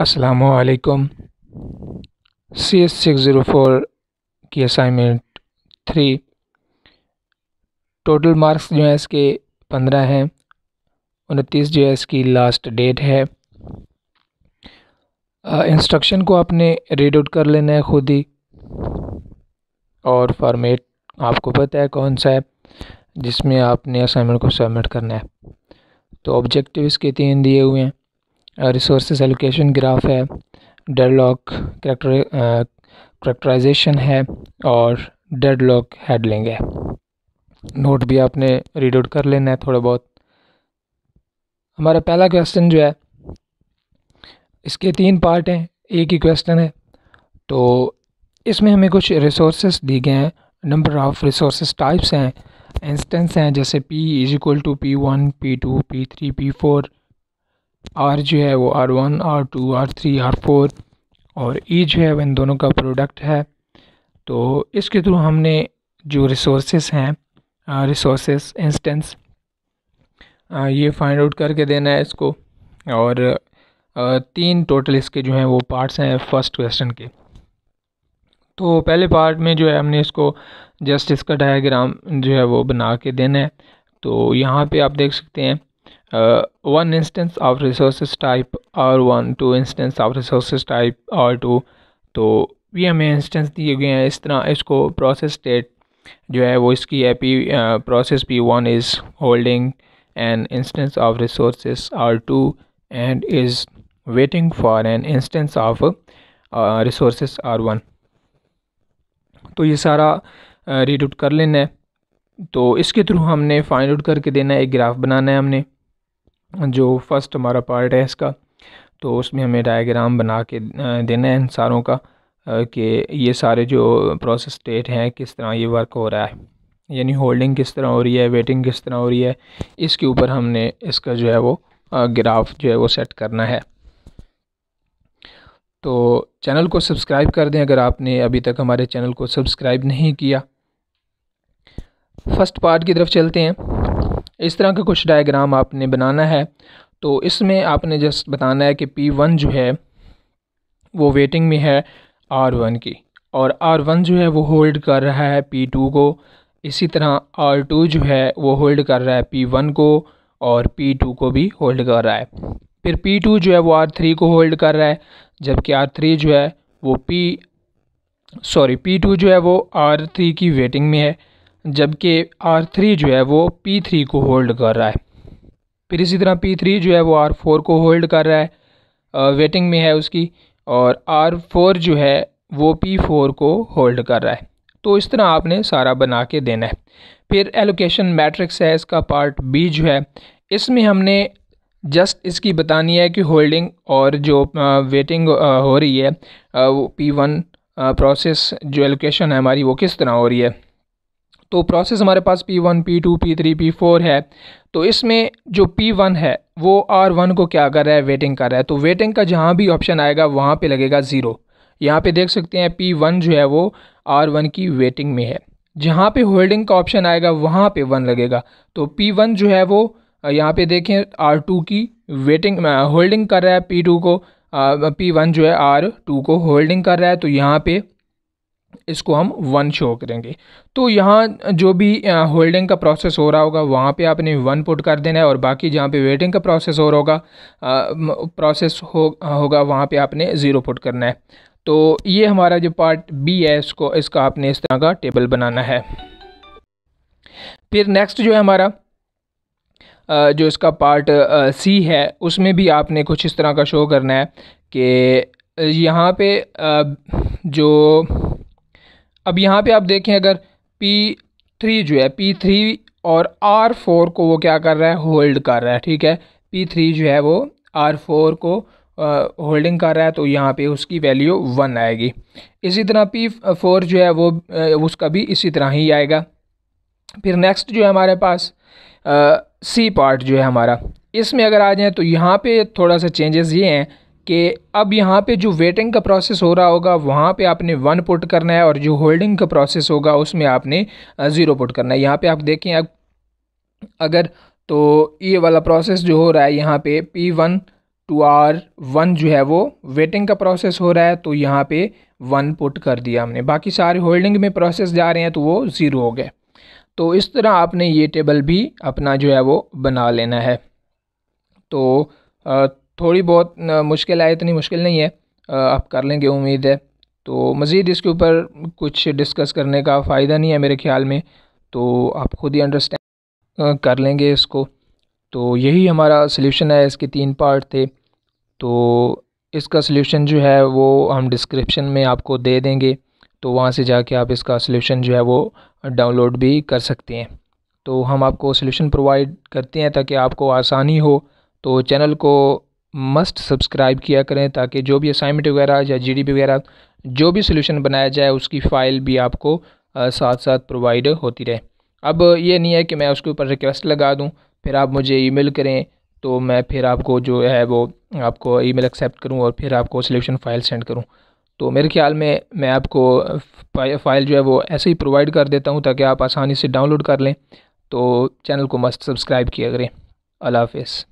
असलकम C S six zero four की assignment three total marks जो है इसके पंद्रह हैं उनतीस जो है इसकी लास्ट डेट है इंस्ट्रक्शन को आपने रीड आउट कर लेना है खुद ही और फॉर्मेट आपको पता है कौन सा है जिसमें आपने असाइनमेंट को सबमिट करना है तो ऑब्जेक्टिव इसके तीन दिए हुए हैं रिसोर्स एलोकेशन ग्राफ है डेडलॉक करेक्टर करेक्टराइजेशन है और डेडलॉक हेडलिंग है नोट भी आपने रीड आउट कर लेना है थोड़ा बहुत हमारा पहला क्वेश्चन जो है इसके तीन पार्ट हैं एक ही क्वेश्चन है तो इसमें हमें कुछ रिसोर्स दिए गए हैं नंबर ऑफ़ रिसोर्स टाइप्स हैं इंस्टेंस हैं जैसे P is equal to P one P two P three P four R जो है वो R one R two R three R four और ई e जो है वो इन दोनों का प्रोडक्ट है तो इसके थ्रू हमने जो रिसोर्सेस हैं रिसोर्सेस इंस्टेंस ये फाइंड आउट करके देना है इसको और तीन टोटल इसके जो हैं वो पार्ट्स हैं फर्स्ट क्वेश्चन के तो पहले पार्ट में जो है हमने इसको जस्ट इसका डायग्राम जो है वो बना के देना है तो यहाँ पे आप देख सकते हैं uh, one instance of resources type R1 two instance of resources type R2 तो भी हमें इंस्टेंस दिए गए हैं इस तरह इसको प्रोसेस स्टेट जो है वो इसकी है P process P one is holding an instance of resource R two and is waiting for an instance of resource R one तो ये सारा रीड uh, आउट कर लेना है तो इसके थ्रू हमने फाइंड आउट करके देना है एक ग्राफ बनाना है हमने जो फर्स्ट हमारा पार्ट है इसका तो उसमें हमें डायग्राम बना के देना है इन सारों का कि ये सारे जो प्रोसेस स्टेट हैं किस तरह ये वर्क हो रहा है यानी होल्डिंग किस तरह हो रही है वेटिंग किस तरह हो रही है इसके ऊपर हमने इसका जो है वो ग्राफ जो है वो सेट करना है तो चैनल को सब्सक्राइब कर दें अगर आपने अभी तक हमारे चैनल को सब्सक्राइब नहीं किया फर्स्ट पार्ट की तरफ चलते हैं इस तरह का कुछ डायग्राम आपने बनाना है तो इसमें आपने जस्ट बताना है कि पी वन जो है वो वेटिंग में है आर वन की और आर वन जो है वो होल्ड कर रहा है पी टू को इसी तरह आर टू जो है वो होल्ड कर रहा है पी वन को और पी टू को भी होल्ड कर रहा है फिर पी टू जो है वो आर थ्री को होल्ड कर रहा है जबकि आर थ्री जो है वो पी सॉरी पी टू जो है वो आर थ्री की वेटिंग में है जबकि आर थ्री जो है वो पी थ्री को होल्ड कर रहा है फिर इसी तरह पी थ्री जो है वो आर फोर को होल्ड कर रहा है वेटिंग में है उसकी और आर फोर जो है वो पी फोर को होल्ड कर रहा है तो इस तरह आपने सारा बना के देना है फिर एलोकेशन मैट्रिक्स है इसका पार्ट बी जो है इसमें हमने जस्ट इसकी बतानी है कि होल्डिंग और जो वेटिंग हो रही है वो पी वन प्रोसेस जो एलोकेशन है हमारी वो किस तरह हो रही है तो प्रोसेस हमारे पास P one P two P three P four है तो इसमें जो पी वन है वो आर वन को क्या कर रहा है वेटिंग कर रहा है तो वेटिंग का जहाँ भी ऑप्शन आएगा वहाँ पे लगेगा ज़ीरो यहाँ पे देख सकते हैं पी वन जो है वो आर वन की वेटिंग में है जहाँ पे होल्डिंग का ऑप्शन आएगा वहाँ पे वन लगेगा तो पी वन जो है वो यहाँ पे देखें आर टू की वेटिंग होल्डिंग कर रहा है पी टू को पी वन जो है आर टू को होल्डिंग कर रहा है तो यहाँ पे इसको हम वन शो करेंगे तो यहाँ जो भी होल्डिंग का प्रोसेस हो रहा होगा वहाँ पे आपने वन पुट कर देना है और बाकी जहाँ पे वेटिंग का प्रोसेस हो रहा होगा प्रोसेस हो होगा वहाँ पे आपने ज़ीरो पुट करना है तो ये हमारा जो पार्ट बी है इसको इसका आपने इस तरह का टेबल बनाना है फिर नेक्स्ट जो है हमारा जो इसका पार्ट सी है उसमें भी आपने कुछ इस तरह का शो करना है कि यहाँ पे जो अब यहाँ पे आप देखें अगर पी थ्री जो है पी थ्री और आर फोर को वो क्या कर रहा है होल्ड कर रहा है ठीक है पी थ्री जो है वो आर फोर को होल्डिंग कर रहा है तो यहाँ पे उसकी वैल्यू वन आएगी इसी तरह पी फोर जो है वो उसका भी इसी तरह ही आएगा फिर नेक्स्ट जो है हमारे पास सी पार्ट जो है हमारा इसमें अगर आ जाए तो यहाँ पे थोड़ा सा चेंजेस ये हैं कि अब यहाँ पे जो वेटिंग का प्रोसेस हो रहा होगा वहाँ पे आपने वन पुट करना है और जो होल्डिंग का प्रोसेस होगा उसमें आपने ज़ीरो पुट करना है यहाँ पे आप देखें अब अगर तो ये वाला प्रोसेस जो हो रहा है यहाँ पे P one two R one जो है वो वेटिंग का प्रोसेस हो रहा है तो यहाँ पे वन पुट कर दिया हमने बाकी सारे होल्डिंग में प्रोसेस जा रहे हैं तो वो ज़ीरो हो गए तो इस तरह आपने ये टेबल भी अपना जो है वो बना लेना है तो थोड़ी बहुत मुश्किल आए इतनी मुश्किल नहीं है आप कर लेंगे उम्मीद है तो मज़ीद इसके ऊपर कुछ डिस्कस करने का फ़ायदा नहीं है मेरे ख्याल में तो आप ख़ुद ही अंडरस्टैंड कर लेंगे इसको तो यही हमारा सलूशन है इसके तीन पार्ट थे तो इसका सलूशन जो है वो हम डिस्क्रिप्शन में आपको दे देंगे तो वहाँ से जाके आप इसका सलूशन जो है वो डाउनलोड भी कर सकते हैं तो हम आपको सलूशन प्रोवाइड करते हैं ताकि आपको आसानी हो तो चैनल को मस्ट सब्सक्राइब किया करें ताकि जो भी असाइनमेंट वगैरह या जी वगैरह जो भी सोल्यूशन बनाया जाए उसकी फ़ाइल भी आपको साथ साथ प्रोवाइड होती रहे अब ये नहीं है कि मैं उसके ऊपर रिक्वेस्ट लगा दूँ फिर आप मुझे मेल करें तो मैं फिर आपको जो है वो आपको ई मेल एक्सेप्ट करूँ और फिर आपको सोल्यूशन फ़ाइल सेंड करूँ तो मेरे ख्याल में मैं आपको फ़ाइल जो है वो ऐसे ही प्रोवाइड कर देता हूँ ताकि आप आसानी से डाउनलोड कर लें तो चैनल को मस्ट सब्सक्राइब किया करें अल्लाह हाफिज़